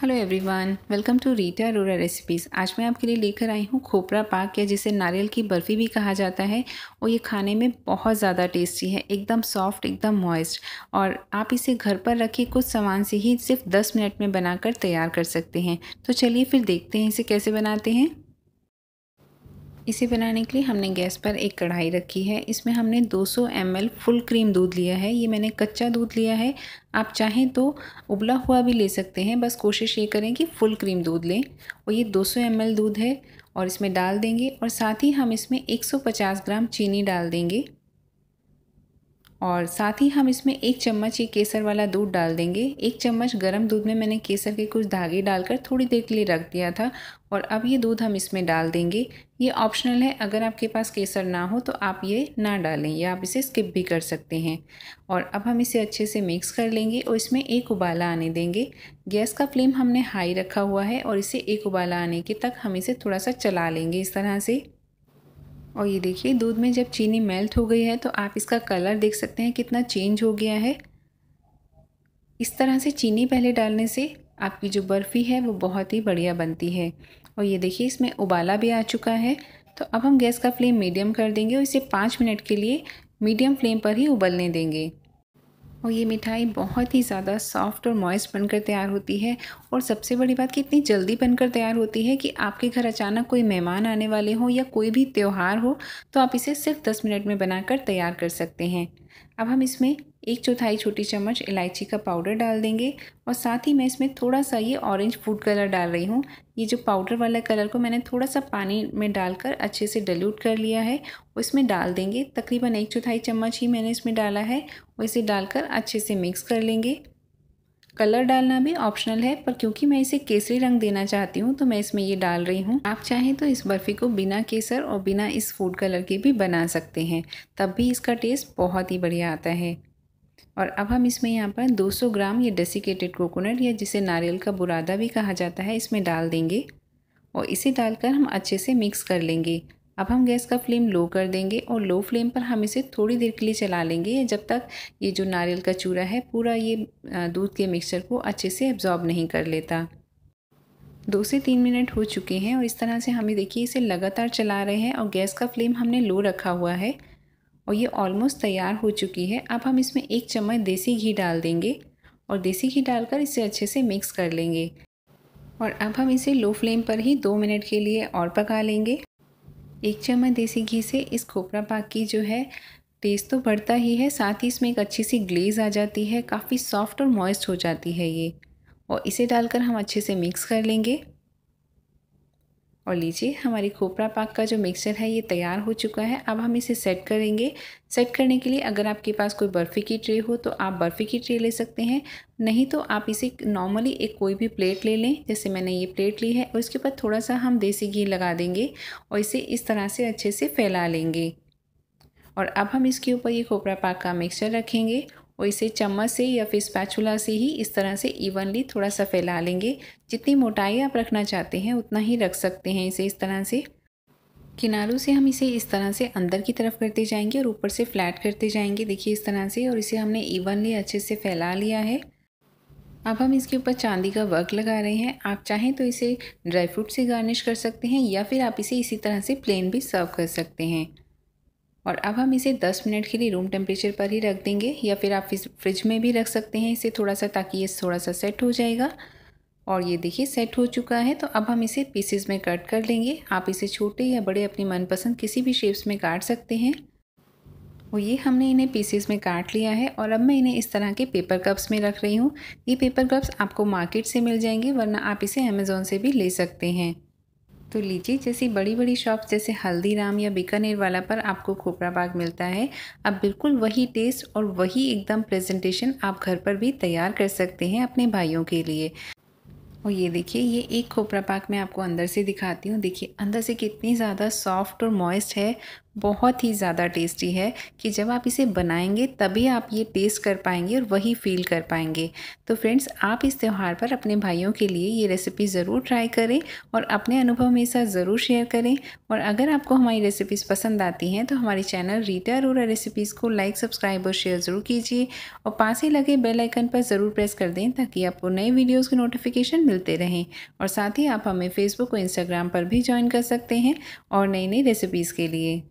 hello everyone welcome to Rita Arora recipes आज मैं आपके लिए लेकर आई हूँ खोपरा पाक या जिसे नारियल की बर्फ़ी भी कहा जाता है और ये खाने में बहुत ज़्यादा टेस्टी है एकदम सॉफ्ट एकदम मॉइस्ट और आप इसे घर पर रखे कुछ सामान से ही सिर्फ 10 मिनट में बनाकर तैयार कर सकते हैं तो चलिए फिर देखते हैं इसे कैसे बनाते हैं इसे बनाने के लिए हमने गैस पर एक कढ़ाई रखी है इसमें हमने 200 सौ फुल क्रीम दूध लिया है ये मैंने कच्चा दूध लिया है आप चाहें तो उबला हुआ भी ले सकते हैं बस कोशिश ये करें कि फुल क्रीम दूध लें और ये 200 सौ दूध है और इसमें डाल देंगे और साथ ही हम इसमें 150 ग्राम चीनी डाल देंगे और साथ ही हम इसमें एक चम्मच ये केसर वाला दूध डाल देंगे एक चम्मच गर्म दूध में मैंने केसर के कुछ धागे डालकर थोड़ी देर के लिए रख दिया था और अब ये दूध हम इसमें डाल देंगे ये ऑप्शनल है अगर आपके पास केसर ना हो तो आप ये ना डालें या आप इसे स्किप भी कर सकते हैं और अब हम इसे अच्छे से मिक्स कर लेंगे और इसमें एक उबाला आने देंगे गैस का फ्लेम हमने हाई रखा हुआ है और इसे एक उबाला आने के तक हम इसे थोड़ा सा चला लेंगे इस तरह से और ये देखिए दूध में जब चीनी मेल्ट हो गई है तो आप इसका कलर देख सकते हैं कितना चेंज हो गया है इस तरह से चीनी पहले डालने से आपकी जो बर्फ़ी है वो बहुत ही बढ़िया बनती है और ये देखिए इसमें उबाला भी आ चुका है तो अब हम गैस का फ्लेम मीडियम कर देंगे और इसे पाँच मिनट के लिए मीडियम फ्लेम पर ही उबलने देंगे और ये मिठाई बहुत ही ज़्यादा सॉफ्ट और मॉइस्ट बनकर तैयार होती है और सबसे बड़ी बात कि इतनी जल्दी बनकर तैयार होती है कि आपके घर अचानक कोई मेहमान आने वाले हो या कोई भी त्यौहार हो तो आप इसे सिर्फ दस मिनट में बनाकर तैयार कर सकते हैं अब हम इसमें एक चौथाई छोटी चम्मच इलायची का पाउडर डाल देंगे और साथ ही मैं इसमें थोड़ा सा ये ऑरेंज फूड कलर डाल रही हूँ ये जो पाउडर वाला कलर को मैंने थोड़ा सा पानी में डालकर अच्छे से डल्यूट कर लिया है इसमें डाल देंगे तकरीबन एक चौथाई चम्मच ही मैंने इसमें डाला है और इसे डालकर अच्छे से मिक्स कर लेंगे कलर डालना भी ऑप्शनल है पर क्योंकि मैं इसे केसरी रंग देना चाहती हूँ तो मैं इसमें ये डाल रही हूँ आप चाहें तो इस बर्फ़ी को बिना केसर और बिना इस फूड कलर के भी बना सकते हैं तब भी इसका टेस्ट बहुत ही बढ़िया आता है और अब हम इसमें यहाँ पर 200 ग्राम ये डेसिकेटेड कोकोनट या जिसे नारियल का बुरादा भी कहा जाता है इसमें डाल देंगे और इसे डालकर हम अच्छे से मिक्स कर लेंगे अब हम गैस का फ्लेम लो कर देंगे और लो फ्लेम पर हम इसे थोड़ी देर के लिए चला लेंगे जब तक ये जो नारियल का चूरा है पूरा ये दूध के मिक्सचर को अच्छे से एब्जॉर्ब नहीं कर लेता दो से तीन मिनट हो चुके हैं और इस तरह से हमें देखिए इसे लगातार चला रहे हैं और गैस का फ्लेम हमने लो रखा हुआ है और ये ऑलमोस्ट तैयार हो चुकी है अब हम इसमें एक चम्मच देसी घी डाल देंगे और देसी घी डालकर इसे अच्छे से मिक्स कर लेंगे और अब हम इसे लो फ्लेम पर ही दो मिनट के लिए और पका लेंगे एक चम्मच देसी घी से इस खोपरा पाक की जो है टेस्ट तो बढ़ता ही है साथ ही इसमें एक अच्छी सी ग्लेज आ जाती है काफ़ी सॉफ्ट और मॉइस्ट हो जाती है ये और इसे डालकर हम अच्छे से मिक्स कर लेंगे और लीजिए हमारी खोपरा पाक का जो मिक्सचर है ये तैयार हो चुका है अब हम इसे सेट करेंगे सेट करने के लिए अगर आपके पास कोई बर्फ़ी की ट्रे हो तो आप बर्फ़ी की ट्रे ले सकते हैं नहीं तो आप इसे नॉर्मली एक कोई भी प्लेट ले लें जैसे मैंने ये प्लेट ली है और इसके ऊपर थोड़ा सा हम देसी घी लगा देंगे और इसे इस तरह से अच्छे से फैला लेंगे और अब हम इसके ऊपर ये खोपरा पाक का मिक्सचर रखेंगे और इसे चम्मच से या फिर स्पैचुला से ही इस तरह से इवनली थोड़ा सा फैला लेंगे जितनी मोटाई आप रखना चाहते हैं उतना ही रख सकते हैं इसे इस तरह से किनारों से हम इसे इस तरह से अंदर की तरफ करते जाएंगे और ऊपर से फ्लैट करते जाएंगे देखिए इस तरह से और इसे हमने इवनली अच्छे से फैला लिया है अब हम इसके ऊपर चांदी का वर्क लगा रहे हैं आप चाहें तो इसे ड्राई फ्रूट से गार्निश कर सकते हैं या फिर आप इसे इसी तरह से प्लेन भी सर्व कर सकते हैं और अब हम इसे 10 मिनट के लिए रूम टेम्परेचर पर ही रख देंगे या फिर आप फ्रिज में भी रख सकते हैं इसे थोड़ा सा ताकि ये थोड़ा सा सेट हो जाएगा और ये देखिए सेट हो चुका है तो अब हम इसे पीसेस में कट कर लेंगे आप इसे छोटे या बड़े अपनी मनपसंद किसी भी शेप्स में काट सकते हैं और ये हमने इन्हें पीसेस में काट लिया है और अब मैं इन्हें इस तरह के पेपर कप्स में रख रही हूँ ये पेपर कप्स आपको मार्केट से मिल जाएंगे वरना आप इसे अमेज़ोन से भी ले सकते हैं तो लीजिए जैसी बड़ी बड़ी शॉप्स जैसे हल्दीराम या बीकानेर वाला पर आपको खोपरा बाग मिलता है आप बिल्कुल वही टेस्ट और वही एकदम प्रेजेंटेशन आप घर पर भी तैयार कर सकते हैं अपने भाइयों के लिए और ये देखिए ये एक खोपरा पाक मैं आपको अंदर से दिखाती हूँ देखिए अंदर से कितनी ज़्यादा सॉफ्ट और मॉइस्ट है बहुत ही ज़्यादा टेस्टी है कि जब आप इसे बनाएंगे तभी आप ये टेस्ट कर पाएंगे और वही फील कर पाएंगे तो फ्रेंड्स आप इस त्यौहार पर अपने भाइयों के लिए ये रेसिपी ज़रूर ट्राई करें और अपने अनुभव मेरे साथ ज़रूर शेयर करें और अगर आपको हमारी रेसिपीज़ पसंद आती हैं तो हमारे चैनल रीटा अरोरा रेसिपीज़ को लाइक सब्सक्राइब और शेयर ज़रूर कीजिए और पास ही लगे बेलाइकन पर ज़रूर प्रेस कर दें ताकि आपको नए वीडियोज़ के नोटिफिकेशन मिलते रहें और साथ ही आप हमें फेसबुक और इंस्टाग्राम पर भी ज्वाइन कर सकते हैं और नई नई रेसिपीज़ के लिए